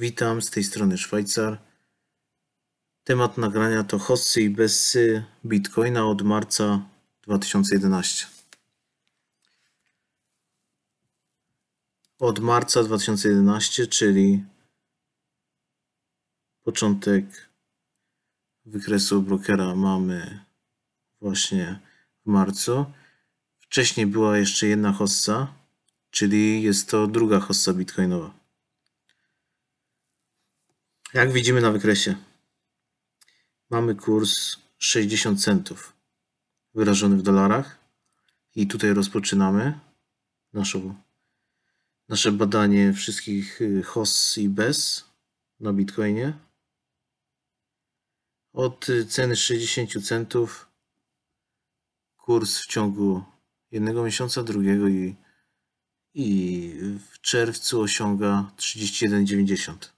Witam, z tej strony Szwajcar. Temat nagrania to hossy i bessy Bitcoina od marca 2011. Od marca 2011, czyli początek wykresu brokera mamy właśnie w marcu. Wcześniej była jeszcze jedna hossa, czyli jest to druga hossa bitcoinowa. Jak widzimy na wykresie, mamy kurs 60 centów wyrażony w dolarach i tutaj rozpoczynamy naszą, nasze badanie wszystkich y, HOS i BES na Bitcoinie. Od y, ceny 60 centów kurs w ciągu jednego miesiąca, drugiego i, i w czerwcu osiąga 31,90.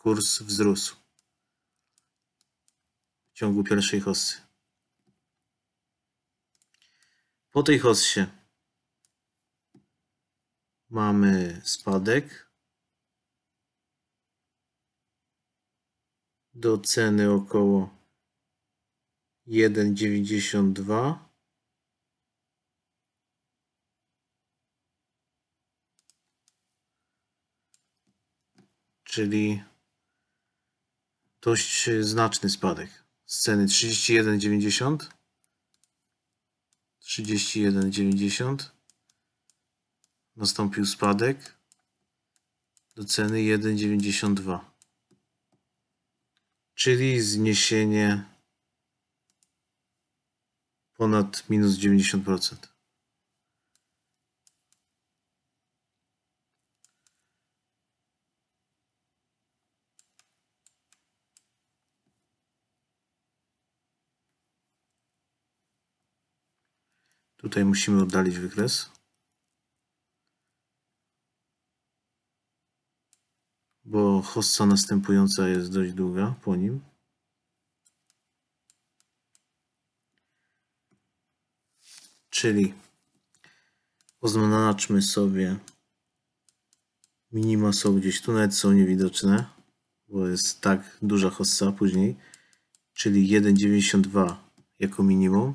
kurs wzrósł w ciągu pierwszej hossy. Po tej hossie mamy spadek do ceny około 1,92 czyli dość e, znaczny spadek z ceny 31,90 31,90 nastąpił spadek do ceny 1,92 czyli zniesienie ponad minus 90% Tutaj musimy oddalić wykres. Bo hossa następująca jest dość długa po nim. Czyli oznaczmy sobie minima są gdzieś tu, nawet są niewidoczne, bo jest tak duża hossa później, czyli 1,92 jako minimum.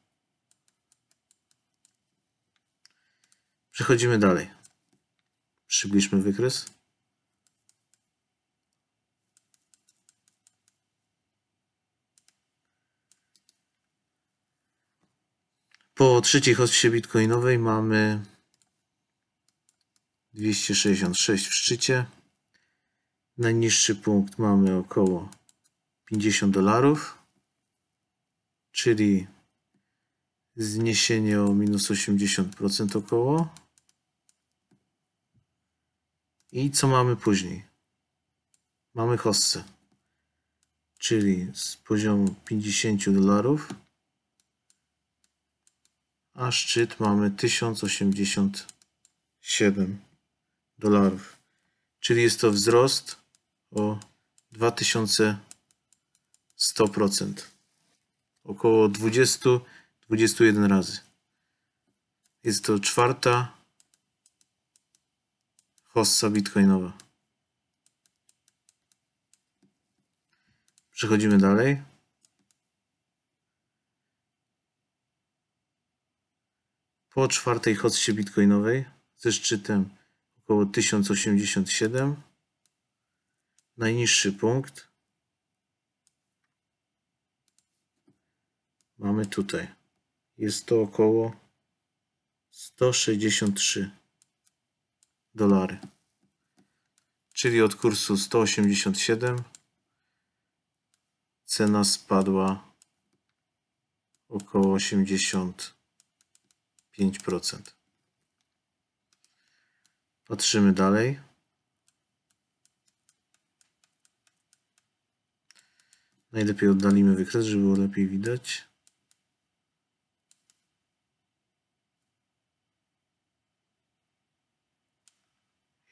Przechodzimy dalej. Przybliżmy wykres. Po trzeciej hostie bitcoinowej mamy 266 w szczycie. Najniższy punkt mamy około 50 dolarów, czyli zniesienie o minus 80% około. I co mamy później? Mamy hossę, czyli z poziomu 50 dolarów, a szczyt mamy 1087 dolarów. Czyli jest to wzrost o 2100%. Około 20-21 razy. Jest to czwarta hossa bitcoinowa. Przechodzimy dalej. Po czwartej hossie bitcoinowej ze szczytem około 1087 najniższy punkt mamy tutaj. Jest to około 163 dolary. Czyli od kursu 187 cena spadła około 85%. Patrzymy dalej. Najlepiej oddalimy wykres, żeby było lepiej widać.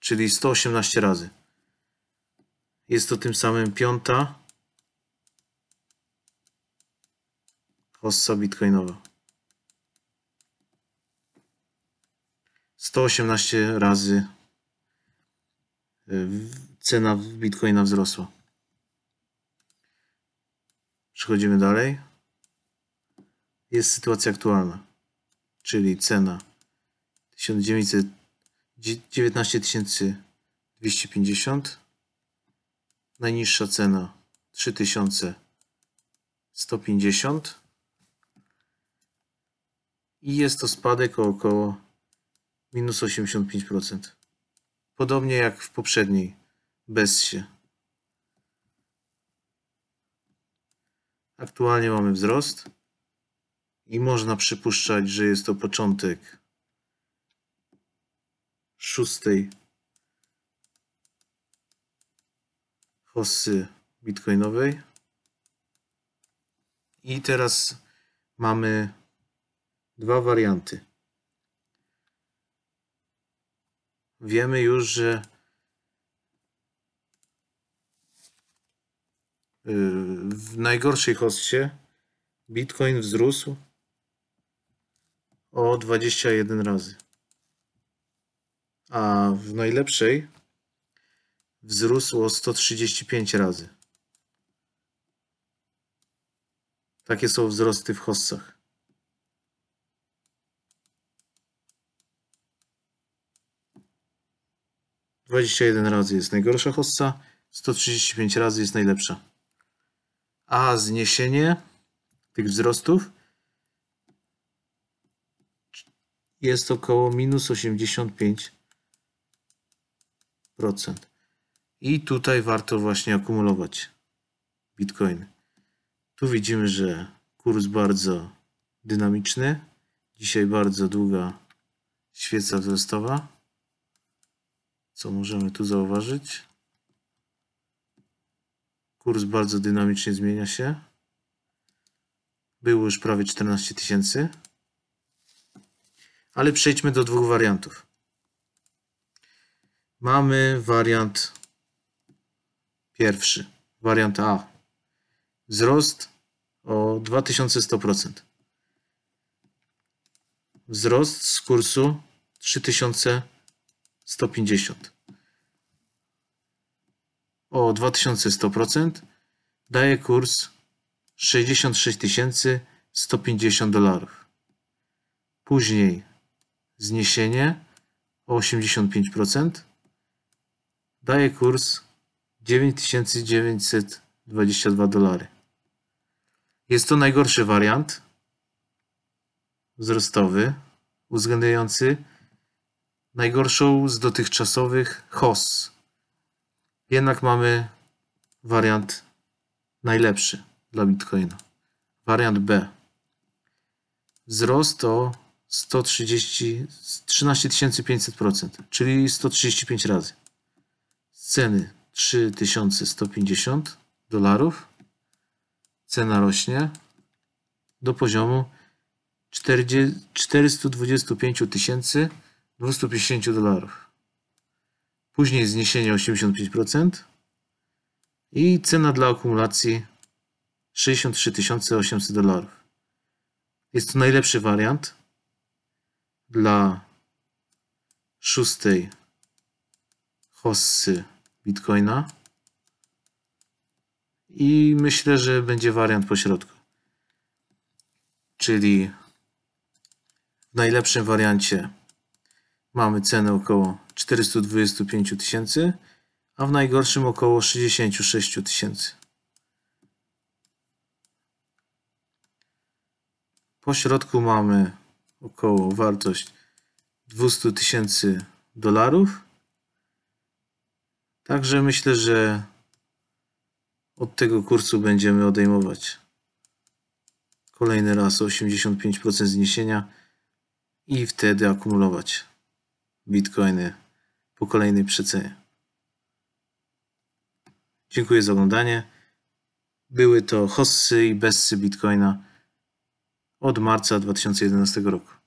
czyli 118 razy. Jest to tym samym piąta hossa bitcoinowa. 118 razy y, cena bitcoina wzrosła. Przechodzimy dalej. Jest sytuacja aktualna, czyli cena 1900 250. Najniższa cena 3150. I jest to spadek o około minus 85%. Podobnie jak w poprzedniej bezsie. Aktualnie mamy wzrost i można przypuszczać, że jest to początek szóstej hossy bitcoinowej. I teraz mamy dwa warianty. Wiemy już, że y, w najgorszej hostie Bitcoin wzrósł o 21 razy a w najlepszej wzrósł 135 razy. Takie są wzrosty w hossach. Dwadzieścia jeden razy jest najgorsza hossa, 135 razy jest najlepsza. A zniesienie tych wzrostów jest około minus 85 i tutaj warto właśnie akumulować Bitcoin. Tu widzimy, że kurs bardzo dynamiczny. Dzisiaj bardzo długa świeca wzrostowa. Co możemy tu zauważyć? Kurs bardzo dynamicznie zmienia się. Było już prawie 14 tysięcy. Ale przejdźmy do dwóch wariantów mamy wariant pierwszy, wariant A. Wzrost o 2100%. Wzrost z kursu 3150. O 2100% daje kurs 66 150 dolarów. Później zniesienie o 85% daje kurs 9922 dolary. Jest to najgorszy wariant wzrostowy, uwzględniający najgorszą z dotychczasowych HOS. Jednak mamy wariant najlepszy dla Bitcoina. Wariant B. Wzrost o 130, 13 czyli 135 razy ceny 3150 dolarów cena rośnie do poziomu 425 250 dolarów. Później zniesienie 85% i cena dla akumulacji 63 800 dolarów. Jest to najlepszy wariant dla szóstej hossy Bitcoina. I myślę, że będzie wariant pośrodku. Czyli w najlepszym wariancie mamy cenę około 425 tysięcy, a w najgorszym około 66 tysięcy. Po środku mamy około wartość 200 tysięcy dolarów Także myślę, że od tego kursu będziemy odejmować kolejny raz 85% zniesienia i wtedy akumulować bitcoiny po kolejnej przecenie. Dziękuję za oglądanie. Były to hossy i bessy bitcoina od marca 2011 roku.